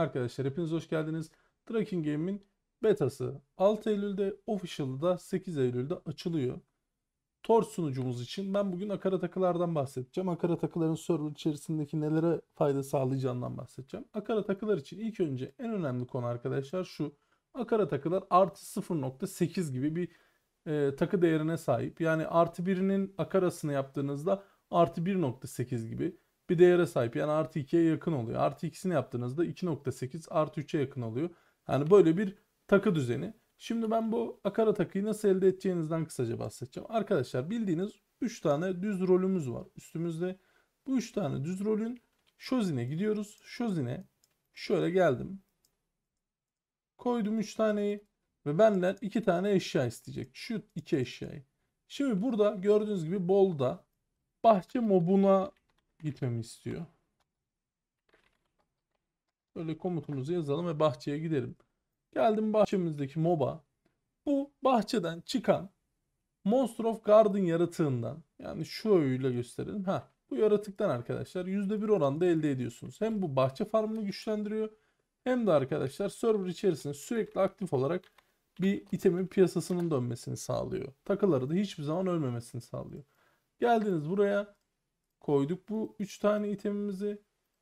Arkadaşlar hepiniz hoş geldiniz. Tracking Game'in betası 6 Eylül'de, Official'da 8 Eylül'de açılıyor. Tor sunucumuz için ben bugün akara takılardan bahsedeceğim. Akara takıların server içerisindeki nelere fayda sağlayacağından bahsedeceğim. Akara takılar için ilk önce en önemli konu arkadaşlar şu. Akara takılar artı 0.8 gibi bir e, takı değerine sahip. Yani artı birinin akarasını yaptığınızda artı 1.8 gibi bir değere sahip. Yani artı 2'ye yakın oluyor. Artı 2'sini yaptığınızda 2.8 artı 3'e yakın oluyor. Yani böyle bir takı düzeni. Şimdi ben bu akara takıyı nasıl elde edeceğinizden kısaca bahsedeceğim. Arkadaşlar bildiğiniz 3 tane düz rolümüz var üstümüzde. Bu 3 tane düz rolün şozine gidiyoruz. Şozine şöyle geldim. Koydum 3 taneyi ve benden 2 tane eşya isteyecek. Şu 2 eşyayı. Şimdi burada gördüğünüz gibi bolda bahçe mobuna gitmemi istiyor. Böyle komutumuzu yazalım ve bahçeye gidelim. Geldim bahçemizdeki moba. Bu bahçeden çıkan Monster of Garden yaratığından yani şöyle gösterelim. Ha, bu yaratıktan arkadaşlar %1 oranda elde ediyorsunuz. Hem bu bahçe farmını güçlendiriyor hem de arkadaşlar server içerisinde sürekli aktif olarak bir itemin piyasasının dönmesini sağlıyor. Takıları da hiçbir zaman ölmemesini sağlıyor. Geldiniz buraya koyduk. Bu 3 tane itemimizi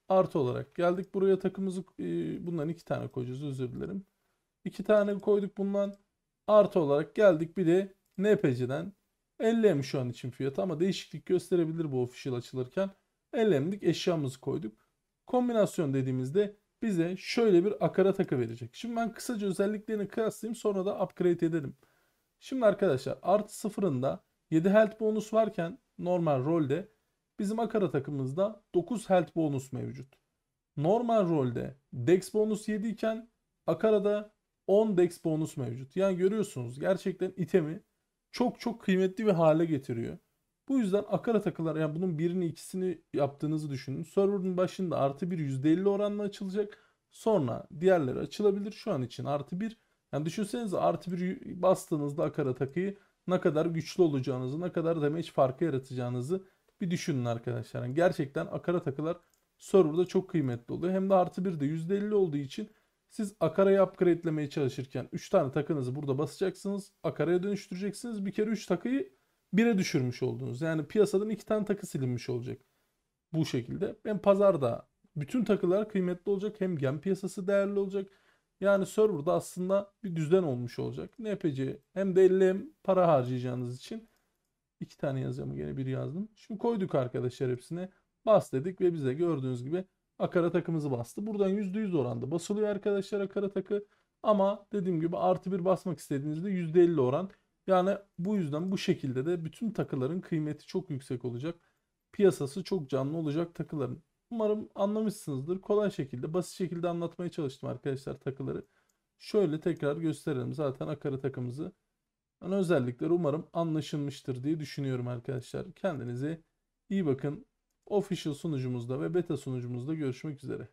artı olarak geldik. Buraya takımımızı e, bundan 2 tane koyacağız özür dilerim. 2 tane koyduk bundan artı olarak geldik. Bir de NPC'den 50M şu an için fiyat ama değişiklik gösterebilir bu official açılırken. 50M'lik eşyamızı koyduk. Kombinasyon dediğimizde bize şöyle bir akara takı verecek. Şimdi ben kısaca özelliklerini kıyaslayayım sonra da upgrade edelim. Şimdi arkadaşlar artı sıfırında 7 health bonus varken normal rolde Bizim Akara takımımızda 9 health bonus mevcut. Normal rolde dex bonus 7 iken Akara'da 10 dex bonus mevcut. Yani görüyorsunuz gerçekten itemi çok çok kıymetli bir hale getiriyor. Bu yüzden Akara takılar yani bunun birini ikisini yaptığınızı düşünün. Server'ın başında artı bir %50 oranla açılacak. Sonra diğerleri açılabilir. Şu an için artı bir. Yani düşünsenize artı bir bastığınızda Akara takıyı ne kadar güçlü olacağınızı, ne kadar damage farkı yaratacağınızı bir düşünün arkadaşlar. Yani gerçekten akara takılar serverda çok kıymetli oluyor. Hem de artı bir de %50 olduğu için siz akarayı upgrade'lemeye çalışırken 3 tane takınızı burada basacaksınız. Akaraya dönüştüreceksiniz. Bir kere 3 takıyı 1'e düşürmüş oldunuz. Yani piyasadan 2 tane takı silinmiş olacak. Bu şekilde. Hem pazarda bütün takılar kıymetli olacak. Hem gem piyasası değerli olacak. Yani serverda aslında bir düzen olmuş olacak. NPC hem de 50 hem para harcayacağınız için İki tane yazacağım, yine bir yazdım. Şimdi koyduk arkadaşlar hepsine. Bas dedik ve bize gördüğünüz gibi akara takımızı bastı. Buradan %100 oranda basılıyor arkadaşlar akara takı. Ama dediğim gibi artı bir basmak istediğinizde %50 oran. Yani bu yüzden bu şekilde de bütün takıların kıymeti çok yüksek olacak. Piyasası çok canlı olacak takıların. Umarım anlamışsınızdır. Kolay şekilde, basit şekilde anlatmaya çalıştım arkadaşlar takıları. Şöyle tekrar gösterelim zaten akara takımızı. Yani özellikler umarım anlaşılmıştır diye düşünüyorum arkadaşlar. Kendinize iyi bakın. Official sunucumuzda ve beta sunucumuzda görüşmek üzere.